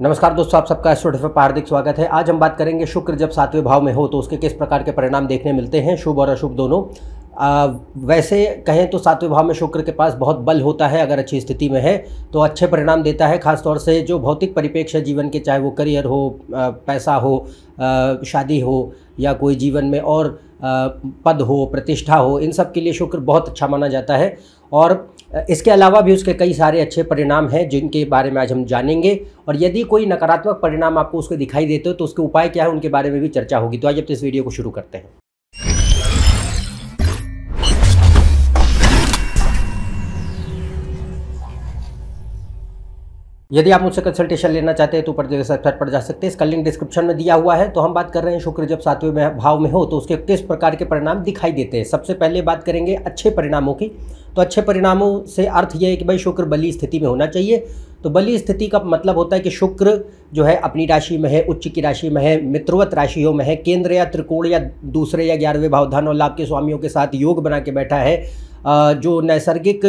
नमस्कार दोस्तों आप सबका एस्ट्रोटिफे पर हार्दिक स्वागत है आज हम बात करेंगे शुक्र जब सातवें भाव में हो तो उसके किस प्रकार के परिणाम देखने मिलते हैं शुभ और अशुभ दोनों आ, वैसे कहें तो सातवें भाव में शुक्र के पास बहुत बल होता है अगर अच्छी स्थिति में है तो अच्छे परिणाम देता है खासतौर से जो भौतिक परिपेक्ष्य जीवन के चाहे वो करियर हो पैसा हो शादी हो या कोई जीवन में और पद हो प्रतिष्ठा हो इन सब के लिए शुक्र बहुत अच्छा माना जाता है और इसके अलावा भी उसके कई सारे अच्छे परिणाम हैं जिनके बारे में आज हम जानेंगे और यदि कोई नकारात्मक परिणाम आपको उसके दिखाई देते हो तो उसके उपाय क्या है उनके बारे में भी चर्चा होगी तो आज अब तो इस वीडियो को शुरू करते हैं यदि आप मुझसे कंसल्टेशन लेना चाहते हैं तो ऊपर दिए वेबसाइट पर जा सकते हैं इसका लिंक डिस्क्रिप्शन में दिया हुआ है तो हम बात कर रहे हैं शुक्र जब सातवें भाव में हो तो उसके किस प्रकार के परिणाम दिखाई देते हैं सबसे पहले बात करेंगे अच्छे परिणामों की तो अच्छे परिणामों से अर्थ यह है कि भाई शुक्र बली स्थिति में होना चाहिए तो बली स्थिति का मतलब होता है कि शुक्र जो है अपनी राशि में है उच्च की राशि में है मित्रवत राशियों में है केंद्र या त्रिकोण या दूसरे या ग्यारहवें भावधान और लाभ के स्वामियों के साथ योग बना के बैठा है जो नैसर्गिक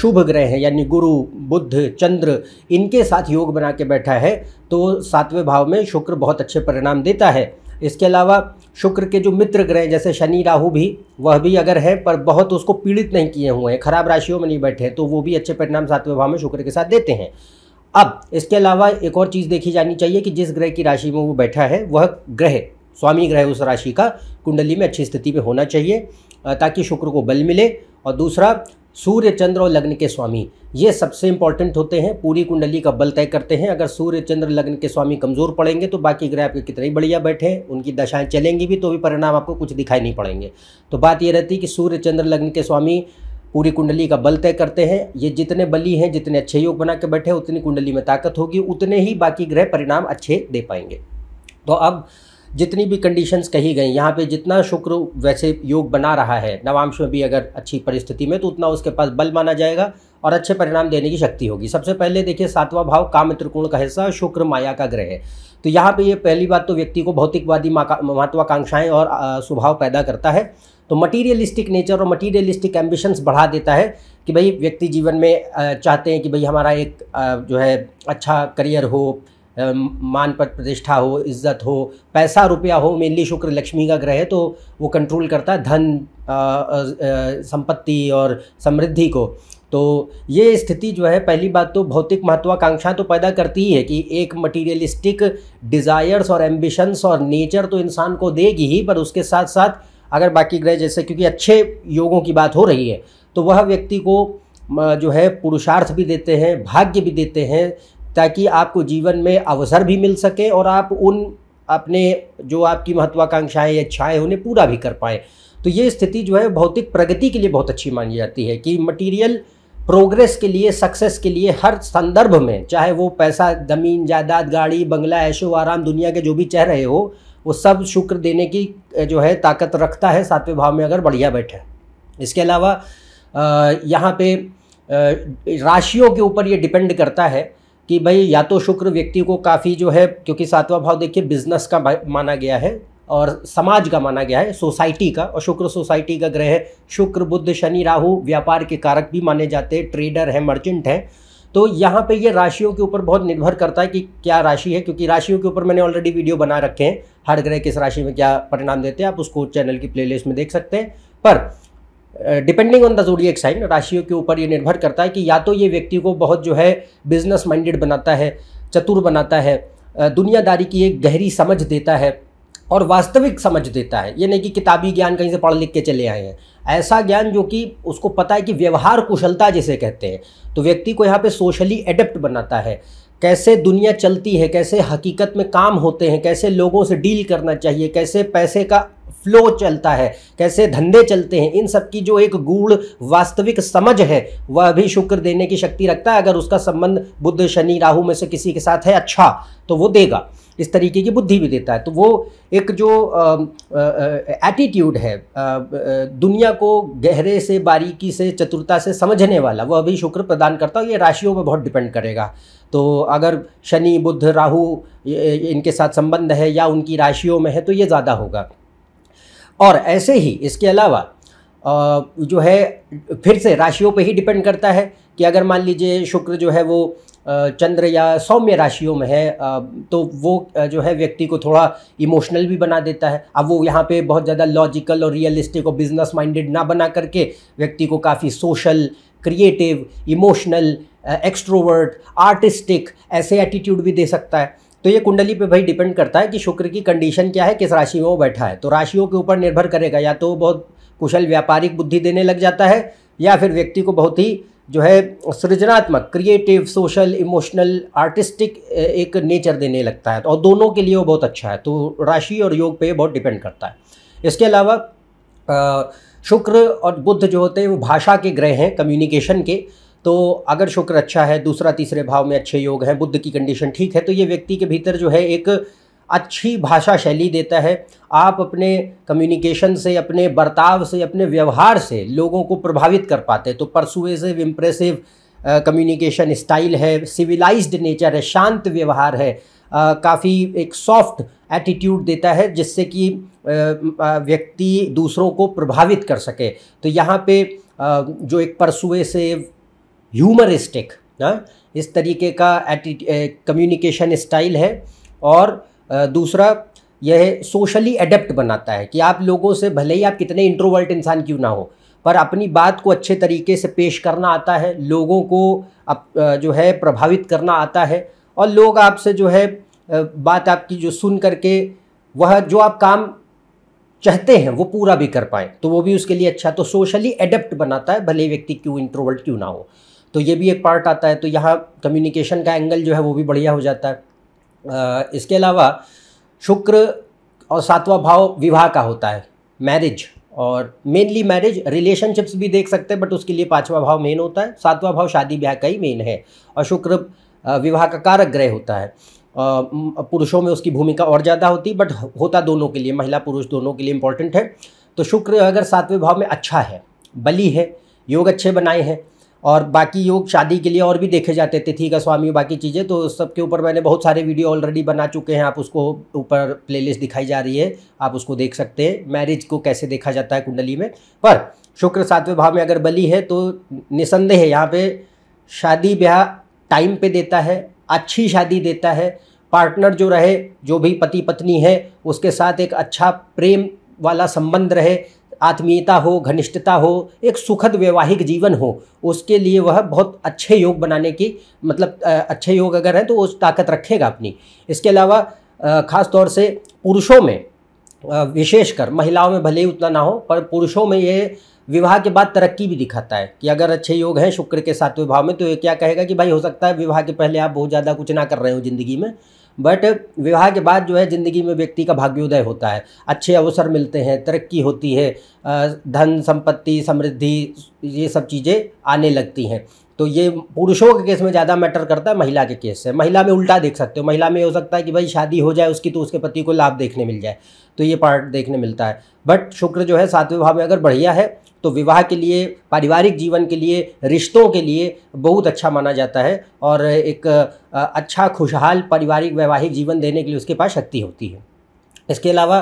शुभ ग्रह हैं यानी गुरु बुद्ध चंद्र इनके साथ योग बना के बैठा है तो सातवें भाव में शुक्र बहुत अच्छे परिणाम देता है इसके अलावा शुक्र के जो मित्र ग्रह जैसे शनि राहु भी वह भी अगर है पर बहुत उसको पीड़ित नहीं किए हुए हैं खराब राशियों में नहीं बैठे हैं तो वो भी अच्छे परिणाम सातवें भाव में शुक्र के साथ देते हैं अब इसके अलावा एक और चीज़ देखी जानी चाहिए कि जिस ग्रह की राशि में वो बैठा है वह ग्रह स्वामी ग्रह उस राशि का कुंडली में अच्छी स्थिति में होना चाहिए ताकि शुक्र को बल मिले और दूसरा सूर्य चंद्र और लग्न के स्वामी ये सबसे इंपॉर्टेंट होते हैं पूरी कुंडली का बल तय करते हैं अगर सूर्य चंद्र लग्न के स्वामी कमजोर पड़ेंगे तो बाकी ग्रह आपके कितने बढ़िया बैठे हैं उनकी दशाएं चलेंगी भी तो भी परिणाम आपको कुछ दिखाई नहीं पड़ेंगे तो बात ये रहती है कि सूर्य चंद्र लग्न के स्वामी पूरी कुंडली का बल तय करते हैं ये जितने बली हैं जितने अच्छे योग बना के बैठे उतनी कुंडली में ताकत होगी उतने ही बाकी ग्रह परिणाम अच्छे दे पाएंगे तो अब जितनी भी कंडीशंस कही गई यहाँ पे जितना शुक्र वैसे योग बना रहा है नवांश में भी अगर अच्छी परिस्थिति में तो उतना उसके पास बल माना जाएगा और अच्छे परिणाम देने की शक्ति होगी सबसे पहले देखिए सातवां भाव काम त्रिकोण का हिस्सा शुक्र माया का ग्रह है तो यहाँ पे ये पहली बात तो व्यक्ति को भौतिकवादी महत्वाकांक्षाएं और स्वभाव पैदा करता है तो मटीरियलिस्टिक नेचर और मटीरियलिस्टिक एम्बिशंस बढ़ा देता है कि भाई व्यक्ति जीवन में चाहते हैं कि भाई हमारा एक जो है अच्छा करियर हो मान पद प्रतिष्ठा हो इज्जत हो पैसा रुपया हो मेनली शुक्र लक्ष्मी का ग्रह है तो वो कंट्रोल करता है धन संपत्ति और समृद्धि को तो ये स्थिति जो है पहली बात तो भौतिक महत्वाकांक्षा तो पैदा करती ही है कि एक मटीरियलिस्टिक डिज़ायर्स और एम्बिशंस और नेचर तो इंसान को देगी ही पर उसके साथ साथ अगर बाकी ग्रह जैसे क्योंकि अच्छे योगों की बात हो रही है तो वह व्यक्ति को जो है पुरुषार्थ भी देते हैं भाग्य भी देते हैं ताकि आपको जीवन में अवसर भी मिल सके और आप उन अपने जो आपकी महत्वाकांक्षाएं या इच्छाएँ उन्हें पूरा भी कर पाएँ तो ये स्थिति जो है भौतिक प्रगति के लिए बहुत अच्छी मानी जाती है कि मटीरियल प्रोग्रेस के लिए सक्सेस के लिए हर संदर्भ में चाहे वो पैसा ज़मीन जायदाद गाड़ी बंगला ऐशो आराम दुनिया के जो भी चाह रहे हो वो सब शुक्र देने की जो है ताकत रखता है सातवें भाव में अगर बढ़िया बैठे इसके अलावा यहाँ पे राशियों के ऊपर ये डिपेंड करता है कि भाई या तो शुक्र व्यक्ति को काफ़ी जो है क्योंकि सातवां भाव देखिए बिजनेस का माना गया है और समाज का माना गया है सोसाइटी का और शुक्र सोसाइटी का ग्रह है शुक्र बुद्ध शनि राहु व्यापार के कारक भी माने जाते हैं ट्रेडर हैं मर्चेंट हैं तो यहाँ पे ये राशियों के ऊपर बहुत निर्भर करता है कि क्या राशि है क्योंकि राशियों के ऊपर मैंने ऑलरेडी वीडियो बना रखे हैं हर ग्रह किस राशि में क्या परिणाम देते हैं आप उसको चैनल की प्लेलिस्ट में देख सकते हैं पर डिपेंडिंग ऑन द एक साइन राशियों के ऊपर ये निर्भर करता है कि या तो ये व्यक्ति को बहुत जो है बिजनेस माइंडेड बनाता है चतुर बनाता है दुनियादारी की एक गहरी समझ देता है और वास्तविक समझ देता है ये नहीं कि किताबी ज्ञान कहीं से पढ़ लिख के चले आए हैं ऐसा ज्ञान जो कि उसको पता है कि व्यवहार कुशलता जिसे कहते हैं तो व्यक्ति को यहाँ पे सोशली एडेप्ट बनाता है कैसे दुनिया चलती है कैसे हकीकत में काम होते हैं कैसे लोगों से डील करना चाहिए कैसे पैसे का फ्लो चलता है कैसे धंधे चलते हैं इन सब की जो एक गूढ़ वास्तविक समझ है वह भी शुक्र देने की शक्ति रखता है अगर उसका संबंध बुद्ध शनि राहु में से किसी के साथ है अच्छा तो वो देगा इस तरीके की बुद्धि भी देता है तो वो एक जो एटीट्यूड है आ, दुनिया को गहरे से बारीकी से चतुरता से समझने वाला वह अभी शुक्र प्रदान करता है ये राशियों में बहुत डिपेंड करेगा तो अगर शनि बुद्ध राहु इनके साथ संबंध है या उनकी राशियों में है तो ये ज़्यादा होगा और ऐसे ही इसके अलावा जो है फिर से राशियों पर ही डिपेंड करता है कि अगर मान लीजिए शुक्र जो है वो चंद्र या सौम्य राशियों में है तो वो जो है व्यक्ति को थोड़ा इमोशनल भी बना देता है अब वो यहाँ पे बहुत ज़्यादा लॉजिकल और रियलिस्टिक और बिजनेस माइंडेड ना बना करके व्यक्ति को काफ़ी social creative emotional extrovert artistic ऐसे एटीट्यूड भी दे सकता है तो ये कुंडली पे भाई डिपेंड करता है कि शुक्र की कंडीशन क्या है किस राशि में वो बैठा है तो राशियों के ऊपर निर्भर करेगा या तो बहुत कुशल व्यापारिक बुद्धि देने लग जाता है या फिर व्यक्ति को बहुत ही जो है सृजनात्मक क्रिएटिव सोशल इमोशनल आर्टिस्टिक एक नेचर देने लगता है और दोनों के लिए वो बहुत अच्छा है तो राशि और योग पे बहुत डिपेंड करता है इसके अलावा शुक्र और बुद्ध जो होते हैं वो भाषा के ग्रह हैं कम्युनिकेशन के तो अगर शुक्र अच्छा है दूसरा तीसरे भाव में अच्छे योग हैं बुद्ध की कंडीशन ठीक है तो ये व्यक्ति के भीतर जो है एक अच्छी भाषा शैली देता है आप अपने कम्युनिकेशन से अपने बर्ताव से अपने व्यवहार से लोगों को प्रभावित कर पाते तो परसुएसिव इम्प्रेसिव कम्युनिकेशन स्टाइल है सिविलाइज्ड नेचर है शांत व्यवहार है काफ़ी एक सॉफ्ट एटीट्यूड देता है जिससे कि व्यक्ति दूसरों को प्रभावित कर सके तो यहाँ पे जो एक परसुए से ह्यूमरिस्टिक ना हाँ? इस तरीके का कम्युनिकेशन स्टाइल है और दूसरा यह सोशली एडेप्ट बनाता है कि आप लोगों से भले ही आप कितने इंट्रोवर्ट इंसान क्यों ना हो पर अपनी बात को अच्छे तरीके से पेश करना आता है लोगों को अप, जो है प्रभावित करना आता है और लोग आपसे जो है बात आपकी जो सुन करके वह जो आप काम चाहते हैं वो पूरा भी कर पाए तो वो भी उसके लिए अच्छा तो सोशली एडेप्ट बनाता है भले व्यक्ति क्यों इंट्रोवर्ट क्यों ना हो तो ये भी एक पार्ट आता है तो यहाँ कम्युनिकेशन का एंगल जो है वो भी बढ़िया हो जाता है इसके अलावा शुक्र और सातवां भाव विवाह का होता है मैरिज और मेनली मैरिज रिलेशनशिप्स भी देख सकते हैं बट उसके लिए पांचवा भाव मेन होता है सातवां भाव शादी ब्याह का ही मेन है और शुक्र विवाह का कारक ग्रह होता है पुरुषों में उसकी भूमिका और ज़्यादा होती बट होता दोनों के लिए महिला पुरुष दोनों के लिए इंपॉर्टेंट है तो शुक्र अगर सातवें भाव में अच्छा है बली है योग अच्छे बनाए हैं और बाकी योग शादी के लिए और भी देखे जाते तिथि का स्वामी बाकी चीज़ें तो सब के ऊपर मैंने बहुत सारे वीडियो ऑलरेडी बना चुके हैं आप उसको ऊपर प्लेलिस्ट दिखाई जा रही है आप उसको देख सकते हैं मैरिज को कैसे देखा जाता है कुंडली में पर शुक्र सातवें भाव में अगर बली है तो निसंदेह है यहाँ पे शादी ब्याह टाइम पे देता है अच्छी शादी देता है पार्टनर जो रहे जो भी पति पत्नी है उसके साथ एक अच्छा प्रेम वाला संबंध रहे आत्मीयता हो घनिष्ठता हो एक सुखद वैवाहिक जीवन हो उसके लिए वह बहुत अच्छे योग बनाने की मतलब अच्छे योग अगर हैं तो वो ताकत रखेगा अपनी इसके अलावा ख़ास तौर से पुरुषों में विशेषकर महिलाओं में भले ही उतना ना हो पर पुरुषों में ये विवाह के बाद तरक्की भी दिखाता है कि अगर अच्छे योग हैं शुक्र के सातवें भाव में तो ये क्या कहेगा कि भाई हो सकता है विवाह के पहले आप बहुत ज़्यादा कुछ ना कर रहे हो ज़िंदगी में बट विवाह के बाद जो है ज़िंदगी में व्यक्ति का भाग्योदय होता है अच्छे अवसर मिलते हैं तरक्की होती है धन संपत्ति समृद्धि ये सब चीज़ें आने लगती हैं तो ये पुरुषों के केस में ज़्यादा मैटर करता है महिला के केस से महिला में उल्टा देख सकते हो महिला में हो सकता है कि भाई शादी हो जाए उसकी तो उसके पति को लाभ देखने मिल जाए तो ये पार्ट देखने मिलता है बट शुक्र जो है सातवें भाव में अगर बढ़िया है तो विवाह के लिए पारिवारिक जीवन के लिए रिश्तों के लिए बहुत अच्छा माना जाता है और एक अच्छा खुशहाल पारिवारिक वैवाहिक जीवन देने के लिए उसके पास शक्ति होती है इसके अलावा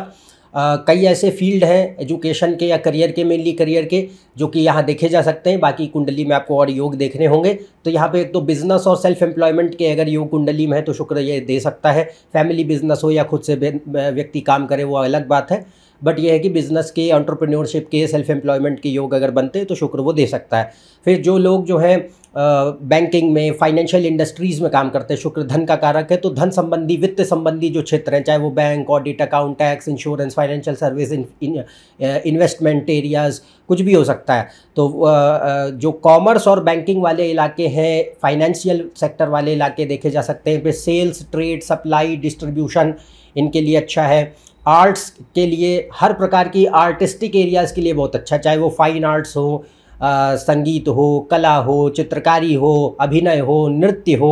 कई ऐसे फील्ड हैं एजुकेशन के या करियर के मेनली करियर के जो कि यहाँ देखे जा सकते हैं बाकी कुंडली में आपको और योग देखने होंगे तो यहाँ पे एक तो बिज़नेस और सेल्फ एम्प्लॉयमेंट के अगर योग कुंडली में है तो शुक्र ये दे सकता है फैमिली बिजनेस हो या खुद से व्यक्ति काम करे वो अलग बात है बट ये है कि बिज़नेस के ऑन्टरप्रेन्योरशिप के सेल्फ एम्प्लॉयमेंट के योग अगर बनते हैं तो शुक्र वो दे सकता है फिर जो लोग जो हैं बैंकिंग में फाइनेंशियल इंडस्ट्रीज़ में काम करते हैं शुक्र धन का कारक है तो धन संबंधी वित्त संबंधी जो क्षेत्र हैं चाहे वो bank audit account tax insurance financial service investment areas कुछ भी हो सकता है तो जो कॉमर्स और बैंकिंग वाले इलाके हैं फाइनेंशियल सेक्टर वाले इलाके देखे जा सकते हैं फिर सेल्स ट्रेड सप्लाई डिस्ट्रीब्यूशन इनके लिए अच्छा है आर्ट्स के लिए हर प्रकार की आर्टिस्टिक एरियाज़ के लिए बहुत अच्छा चाहे वो फाइन आर्ट्स हो आ, संगीत हो कला हो चित्रकारी हो अभिनय हो नृत्य हो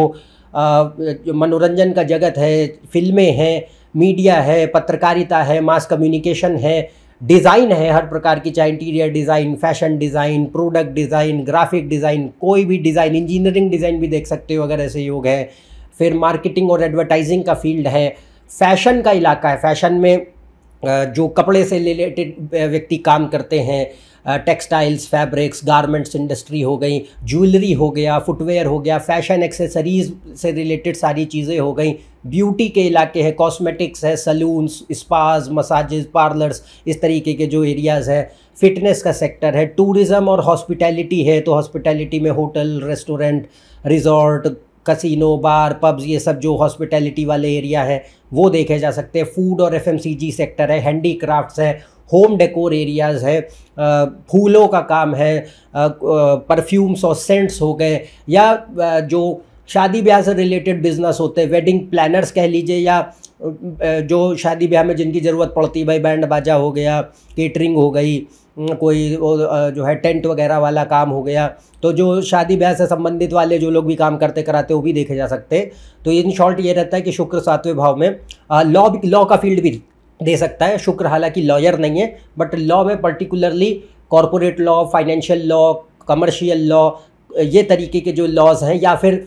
मनोरंजन का जगत है फिल्में हैं मीडिया है पत्रकारिता है मास कम्युनिकेशन है डिज़ाइन है हर प्रकार की चाहे interior design fashion design product design graphic design कोई भी डिज़ाइन इंजीनियरिंग डिज़ाइन भी देख सकते हो अगर ऐसे योग है फिर मार्केटिंग और एडवर्टाइजिंग का फील्ड है फैशन का इलाका है फैशन में जो कपड़े से रिलेटेड व्यक्ति काम करते हैं टेक्सटाइल्स फैब्रिक्स गारमेंट्स इंडस्ट्री हो गई ज्वेलरी हो गया फुटवेयर हो गया फैशन एक्सेसरीज से रिलेटेड सारी चीज़ें हो गई ब्यूटी के इलाके हैं कॉस्मेटिक्स है सलून्स स्पाज मसाज पार्लर्स इस तरीके के जो एरियाज़ हैं फिटनेस का सेक्टर है टूरिज़्म और हॉस्पिटैलिटी है तो हॉस्पिटैलिटी में hotel restaurant resort casino bar pubs ये सब जो हॉस्पिटैलिटी वाले एरिया है वो देखे जा सकते हैं फूड और एफ सेक्टर है हैंडी क्राफ्ट है होम डेकोर एरियाज़ है फूलों का काम है परफ्यूम्स और सेंट्स हो गए या जो शादी ब्याह से रिलेटेड बिजनेस होते हैं वेडिंग प्लानर्स कह लीजिए या जो शादी ब्याह में जिनकी ज़रूरत पड़ती है भाई बैंड बाजा हो गया केटरिंग हो गई कोई जो है टेंट वगैरह वाला काम हो गया तो जो शादी ब्याह से संबंधित वाले जो लोग भी काम करते कराते वो भी देखे जा सकते तो इन शॉर्ट ये रहता है कि शुक्र सातवें भाव में लॉ भी लॉ का फील्ड भी दे सकता है शुक्र हालांकि लॉयर नहीं है बट लॉ में particularly corporate law financial law commercial law ये तरीके के जो लॉज हैं या फिर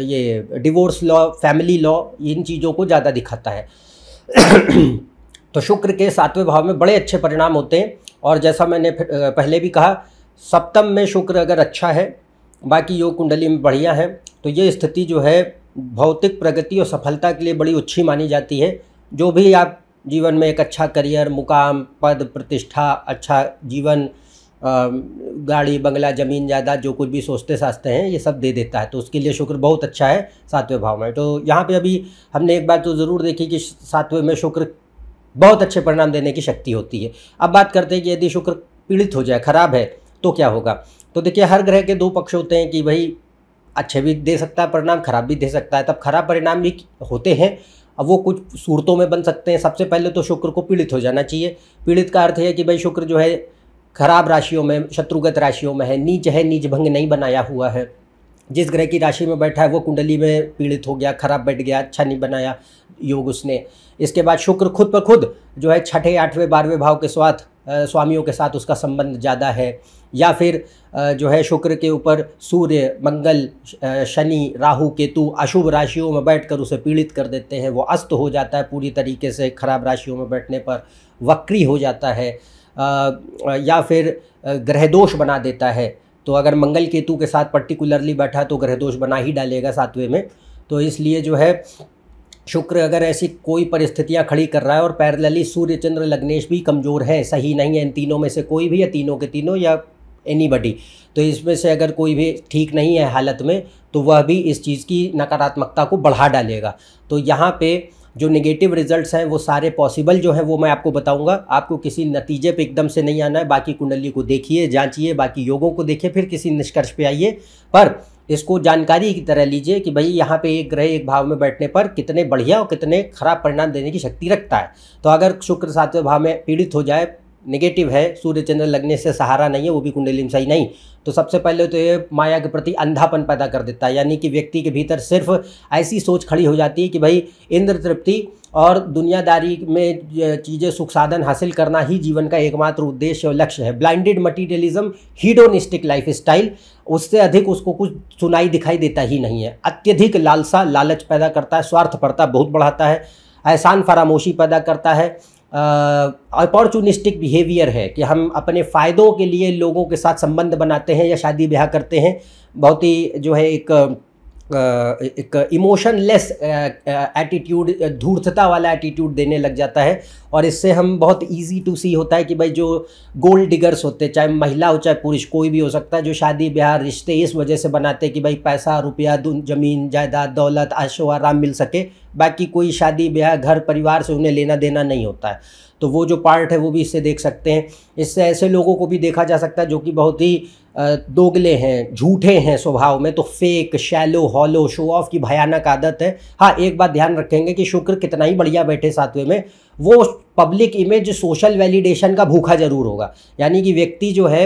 ये डिवोर्स लॉ फैमिली लॉ इन चीज़ों को ज़्यादा दिखाता है तो शुक्र के सातवें भाव में बड़े अच्छे परिणाम होते हैं और जैसा मैंने पहले भी कहा सप्तम में शुक्र अगर अच्छा है बाकी योग कुंडली में बढ़िया है तो ये स्थिति जो है भौतिक प्रगति और सफलता के लिए बड़ी उच्छी मानी जाती है जो भी आप जीवन में एक अच्छा करियर मुकाम पद प्रतिष्ठा अच्छा जीवन गाड़ी बंगला ज़मीन ज़्यादा जो कुछ भी सोचते साचते हैं ये सब दे देता है तो उसके लिए शुक्र बहुत अच्छा है सातवें भाव में तो यहाँ पे अभी हमने एक बात तो ज़रूर देखी कि सातवें में शुक्र बहुत अच्छे परिणाम देने की शक्ति होती है अब बात करते हैं कि यदि शुक्र पीड़ित हो जाए खराब है तो क्या होगा तो देखिए हर ग्रह के दो पक्ष होते हैं कि भाई अच्छे भी दे सकता है परिणाम खराब भी दे सकता है तब खराब परिणाम भी होते हैं अब वो कुछ सूरतों में बन सकते हैं सबसे पहले तो शुक्र को पीड़ित हो जाना चाहिए पीड़ित का अर्थ है कि भाई शुक्र जो है खराब राशियों में शत्रुगत राशियों में है नीच है नीच भंग नहीं बनाया हुआ है जिस ग्रह की राशि में बैठा है वो कुंडली में पीड़ित हो गया खराब बैठ गया अच्छा नहीं बनाया योग उसने इसके बाद शुक्र खुद पर खुद जो है छठे आठवें बारहवें भाव के साथ स्वामियों के साथ उसका संबंध ज़्यादा है या फिर जो है शुक्र के ऊपर सूर्य मंगल शनि राहु केतु अशुभ राशियों में बैठकर उसे पीड़ित कर देते हैं वो अस्त हो जाता है पूरी तरीके से खराब राशियों में बैठने पर वक्री हो जाता है या फिर ग्रह दोष बना देता है तो अगर मंगल केतु के साथ पर्टिकुलरली बैठा तो ग्रह दोष बना ही डालेगा सातवें में तो इसलिए जो है शुक्र अगर ऐसी कोई परिस्थितियां खड़ी कर रहा है और पैरलली सूर्य चंद्र लग्नेश भी कमज़ोर है सही नहीं है इन तीनों में से कोई भी या तीनों के तीनों या एनी तो इसमें से अगर कोई भी ठीक नहीं है हालत में तो वह भी इस चीज़ की नकारात्मकता को बढ़ा डालेगा तो यहाँ पे जो नेगेटिव रिजल्ट्स हैं वो सारे पॉसिबल जो हैं वो मैं आपको बताऊंगा आपको किसी नतीजे पे एकदम से नहीं आना है बाकी कुंडली को देखिए जांचिए बाकी योगों को देखिए फिर किसी निष्कर्ष पे आइए पर इसको जानकारी की तरह लीजिए कि भाई यहाँ पे एक ग्रह एक भाव में बैठने पर कितने बढ़िया और कितने खराब परिणाम देने की शक्ति रखता है तो अगर शुक्र सातवें भाव में पीड़ित हो जाए नेगेटिव है सूर्य चंद्र लगने से सहारा नहीं है वो भी कुंडली में सही नहीं तो सबसे पहले तो ये माया के प्रति अंधापन पैदा कर देता है यानी कि व्यक्ति के भीतर सिर्फ ऐसी सोच खड़ी हो जाती है कि भाई इंद्र तृप्ति और दुनियादारी में चीज़ें सुख साधन हासिल करना ही जीवन का एकमात्र उद्देश्य और लक्ष्य है blinded materialism hedonistic lifestyle उससे अधिक उसको कुछ सुनाई दिखाई देता ही नहीं है अत्यधिक लालसा लालच पैदा करता है स्वार्थ पड़ता बहुत बढ़ाता है एहसान फरामोशी पैदा करता है अपॉर्चुनिस्टिक बिहेवियर है कि हम अपने फ़ायदों के लिए लोगों के साथ संबंध बनाते हैं या शादी ब्याह करते हैं बहुत ही जो है एक एक इमोशनलेस एटीट्यूड धूर्तता वाला एटीट्यूड देने लग जाता है और इससे हम बहुत इजी टू सी होता है कि भाई जो गोल्ड डिगर्स होते हैं चाहे महिला हो चाहे पुरुष कोई भी हो सकता है जो शादी ब्याह रिश्ते इस वजह से बनाते हैं कि भाई पैसा रुपया ज़मीन जायदाद दौलत आशो आराम मिल सके बाकी कोई शादी ब्याह घर परिवार से उन्हें लेना देना नहीं होता है तो वो जो पार्ट है वो भी इससे देख सकते हैं इससे ऐसे लोगों को भी देखा जा सकता है जो कि बहुत ही दोगले हैं झूठे हैं स्वभाव में तो fake shallow hollow show off की भयानक आदत है हाँ एक बात ध्यान रखेंगे कि शुक्र कितना ही बढ़िया बैठे सातवें में वो पब्लिक इमेज सोशल वैलिडेशन का भूखा जरूर होगा यानी कि व्यक्ति जो है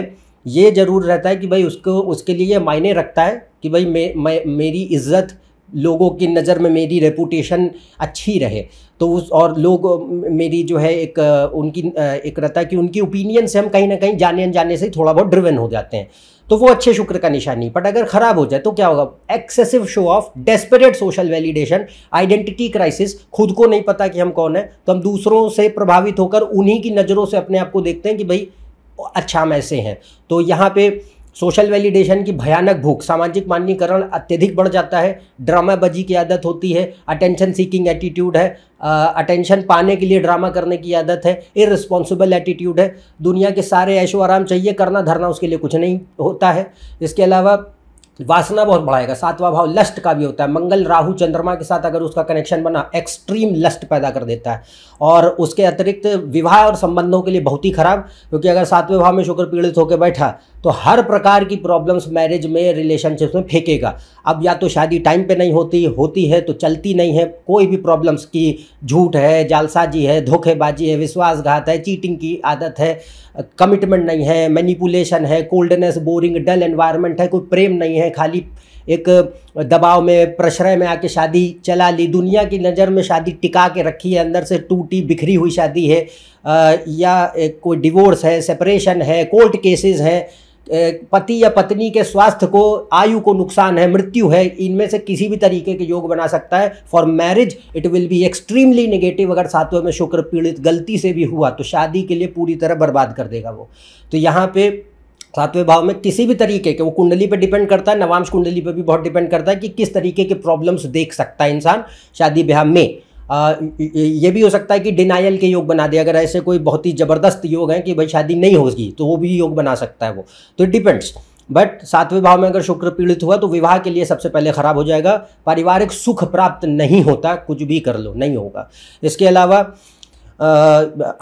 ये जरूर रहता है कि भाई उसको उसके लिए मायने रखता है कि भाई मे, मे, मेरी इज्जत लोगों की नज़र में मेरी रेपूटेशन अच्छी रहे तो उस और लोग मेरी जो है एक उनकी एक रहता कि उनकी ओपिनियन से हम कहीं ना कहीं जाने अनजाने से थोड़ा बहुत ड्रिवन हो जाते हैं तो वो अच्छे शुक्र का निशानी बट अगर ख़राब हो जाए तो क्या होगा excessive show off desperate social validation identity crisis खुद को नहीं पता कि हम कौन है तो हम दूसरों से प्रभावित होकर उन्हीं की नज़रों से अपने आप को देखते हैं कि भाई अच्छा हम ऐसे हैं तो यहाँ पे सोशल वैलिडेशन की भयानक भूख सामाजिक मान्यकरण अत्यधिक बढ़ जाता है ड्रामाबाजी की आदत होती है अटेंशन सीकिंग एटीट्यूड है अटेंशन पाने के लिए ड्रामा करने की आदत है इरिस्पॉन्सिबल एटीट्यूड है दुनिया के सारे ऐशो आराम चाहिए करना धरना उसके लिए कुछ नहीं होता है इसके अलावा वासना बहुत बढ़ाएगा सातवां भाव लस्ट का भी होता है मंगल राहु चंद्रमा के साथ अगर उसका कनेक्शन बना एक्सट्रीम लस्ट पैदा कर देता है और उसके अतिरिक्त विवाह और संबंधों के लिए बहुत ही खराब क्योंकि अगर सातवें भाव में शुक्र पीड़ित होकर बैठा तो हर प्रकार की प्रॉब्लम्स मैरिज में रिलेशनशिप्स में फेंकेगा अब या तो शादी टाइम पे नहीं होती होती है तो चलती नहीं है कोई भी प्रॉब्लम्स की झूठ है जालसाजी है धोखेबाजी है विश्वासघात है चीटिंग की आदत है कमिटमेंट नहीं है मैनिपुलेशन है कोल्डनेस बोरिंग डल एनवायरनमेंट है कोई प्रेम नहीं है खाली एक दबाव में प्रश्रय में आके शादी चला ली दुनिया की नज़र में शादी टिका के रखी है अंदर से टूटी बिखरी हुई शादी है या कोई डिवोर्स है सेपरेशन है कोर्ट केसेस हैं पति या पत्नी के स्वास्थ्य को आयु को नुकसान है मृत्यु है इनमें से किसी भी तरीके के योग बना सकता है for marriage it will be extremely negative अगर सातवें में शुक्र पीड़ित गलती से भी हुआ तो शादी के लिए पूरी तरह बर्बाद कर देगा वो तो यहाँ पे सातवें भाव में किसी भी तरीके के वो कुंडली पे डिपेंड करता है नवांश कुंडली पे भी बहुत डिपेंड करता है कि किस तरीके के प्रॉब्लम्स देख सकता है इंसान शादी ब्याह में ये भी हो सकता है कि डिनाइल के योग बना दे अगर ऐसे कोई बहुत ही ज़बरदस्त योग हैं कि भाई शादी नहीं होगी तो वो भी योग बना सकता है वो तो इट डिपेंड्स बट सातवें भाव में अगर शुक्र पीड़ित हुआ तो विवाह के लिए सबसे पहले खराब हो जाएगा पारिवारिक सुख प्राप्त नहीं होता कुछ भी कर लो नहीं होगा इसके अलावा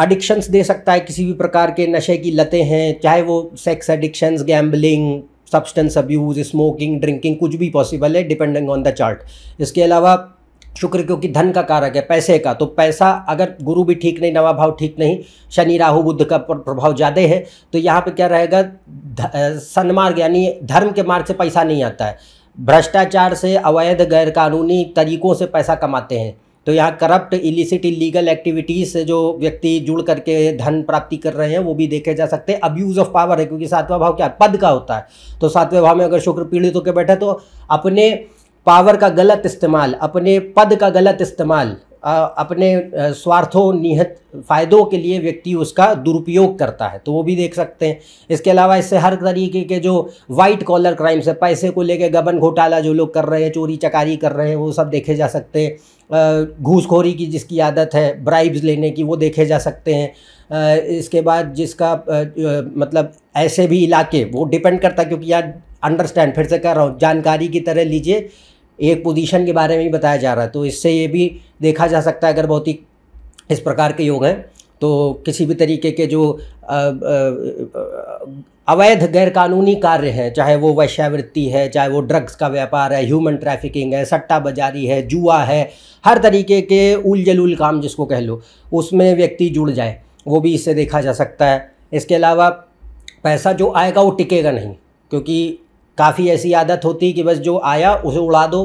अडिक्शंस दे सकता है किसी भी प्रकार के नशे की लतें हैं चाहे वो sex addictions gambling substance abuse smoking drinking कुछ भी पॉसिबल है डिपेंडिंग ऑन द चार्ट इसके अलावा शुक्र क्योंकि धन का कारक है पैसे का तो पैसा अगर गुरु भी ठीक नहीं नवा भाव ठीक नहीं शनि राहु बुद्ध का प्रभाव ज़्यादा है तो यहाँ पे क्या रहेगा सन्मार्ग यानी धर्म के मार्ग से पैसा नहीं आता है भ्रष्टाचार से अवैध गैरकानूनी तरीकों से पैसा कमाते हैं तो यहाँ करप्ट इलिसिट इलीगल एक्टिविटीज़ से जो व्यक्ति जुड़ करके धन प्राप्ति कर रहे हैं वो भी देखे जा सकते हैं अब्यूज़ ऑफ पावर है क्योंकि सातवां भाव क्या है पद का होता है तो सातवें भाव में अगर शुक्र पीड़ित होकर बैठा तो अपने पावर का गलत इस्तेमाल अपने पद का गलत इस्तेमाल अपने स्वार्थों निहित फ़ायदों के लिए व्यक्ति उसका दुरुपयोग करता है तो वो भी देख सकते हैं इसके अलावा इससे हर तरीके के जो वाइट कॉलर क्राइम्स है पैसे को लेके गबन घोटाला जो लोग कर रहे हैं चोरी चकारी कर रहे हैं वो सब देखे जा सकते हैं घूसखोरी की जिसकी आदत है ब्राइब्स लेने की वो देखे जा सकते हैं इसके बाद जिसका मतलब ऐसे भी इलाके वो डिपेंड करता है क्योंकि यार अंडरस्टैंड फिर से कर रहा हूँ जानकारी की तरह लीजिए एक पोजीशन के बारे में भी बताया जा रहा है तो इससे ये भी देखा जा सकता है अगर बहुत ही इस प्रकार के योग हैं तो किसी भी तरीके के जो अवैध गैरकानूनी कार्य हैं चाहे वो वैश्यावृत्ति है चाहे वो ड्रग्स का व्यापार है ह्यूमन ट्रैफिकिंग है सट्टा बाजारी है जुआ है हर तरीके के उलझलूल काम जिसको कह लो उसमें व्यक्ति जुड़ जाए वो भी इससे देखा जा सकता है इसके अलावा पैसा जो आएगा वो टिकेगा नहीं क्योंकि काफ़ी ऐसी आदत होती है कि बस जो आया उसे उड़ा दो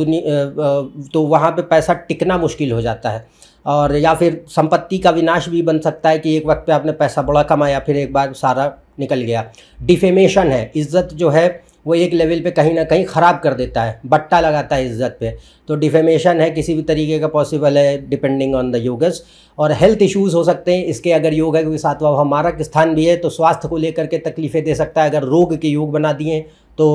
दुनिया तो वहाँ पे पैसा टिकना मुश्किल हो जाता है और या फिर संपत्ति का विनाश भी बन सकता है कि एक वक्त पे आपने पैसा बड़ा कमाया फिर एक बार सारा निकल गया डिफेमेशन है इज्जत जो है वो एक लेवल पे कहीं ना कहीं ख़राब कर देता है बट्टा लगाता है इज्जत पे तो डिफेमेशन है किसी भी तरीके का पॉसिबल है डिपेंडिंग ऑन द योगस और हेल्थ इश्यूज हो सकते हैं इसके अगर योग है क्योंकि सातवा हमारा स्थान भी है तो स्वास्थ्य को लेकर के तकलीफ़ें दे सकता है अगर रोग के योग बना दिए तो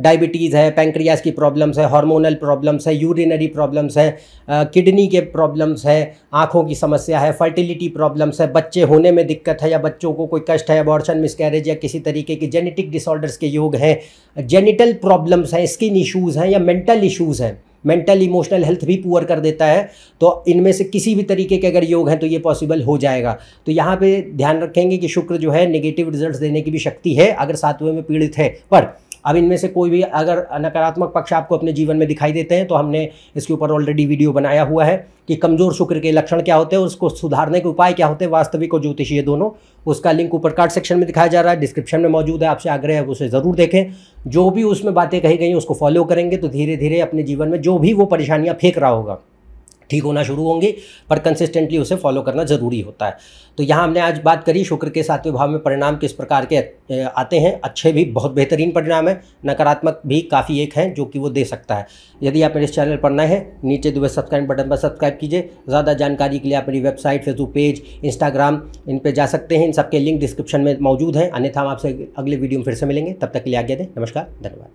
डायबिटीज़ है पैंक्रियाज की प्रॉब्लम्स है हार्मोनल प्रॉब्लम्स है यूरिनरी प्रॉब्लम्स है किडनी के प्रॉब्लम्स है आँखों की समस्या है फर्टिलिटी प्रॉब्लम्स है बच्चे होने में दिक्कत है या बच्चों को कोई कष्ट है अबॉर्शन मिसकैरेज या किसी तरीके की जेनेटिक डिसऑर्डर्स के योग हैं जेनिटल प्रॉब्लम्स हैं स्किन इशूज़ हैं या मेंटल इशूज़ हैं मेंटल इमोशनल हेल्थ भी पुअर कर देता है तो इनमें से किसी भी तरीके के अगर योग हैं तो ये पॉसिबल हो जाएगा तो यहाँ पे ध्यान रखेंगे कि शुक्र जो है नेगेटिव रिजल्ट्स देने की भी शक्ति है अगर सातवें में पीड़ित है पर अब इनमें से कोई भी अगर नकारात्मक पक्ष आपको अपने जीवन में दिखाई देते हैं तो हमने इसके ऊपर ऑलरेडी वीडियो बनाया हुआ है कि कमज़ोर शुक्र के लक्षण क्या होते हैं उसको सुधारने के उपाय क्या होते हैं वास्तविक और ज्योतिषीय दोनों उसका लिंक ऊपर कार्ड सेक्शन में दिखाया जा रहा है डिस्क्रिप्शन में मौजूद है आपसे आग्रह है उसे ज़रूर देखें जो भी उसमें बातें कही गई उसको फॉलो करेंगे तो धीरे धीरे अपने जीवन में जो भी वो परेशानियाँ फेंक रहा होगा ठीक होना शुरू होंगे पर कंसिस्टेंटली उसे फॉलो करना ज़रूरी होता है तो यहाँ हमने आज बात करी शुक्र के सातवें भाव में परिणाम किस प्रकार के आते हैं अच्छे भी बहुत बेहतरीन परिणाम है नकारात्मक भी काफ़ी एक हैं जो कि वो दे सकता है यदि आप मेरे इस चैनल पर नए हैं नीचे दुबे सब्सक्राइब बटन पर सब्सक्राइब कीजिए ज़्यादा जानकारी के लिए आप मेरी वेबसाइट फेसबुक पेज इंस्टाग्राम इन पर जा सकते हैं इन सबके लिंक डिस्क्रिप्शन में मौजूद हैं अन्यथा हम आपसे अगले वीडियो में फिर से मिलेंगे तब तक के लिए आज्ञा दें नमस्कार धन्यवाद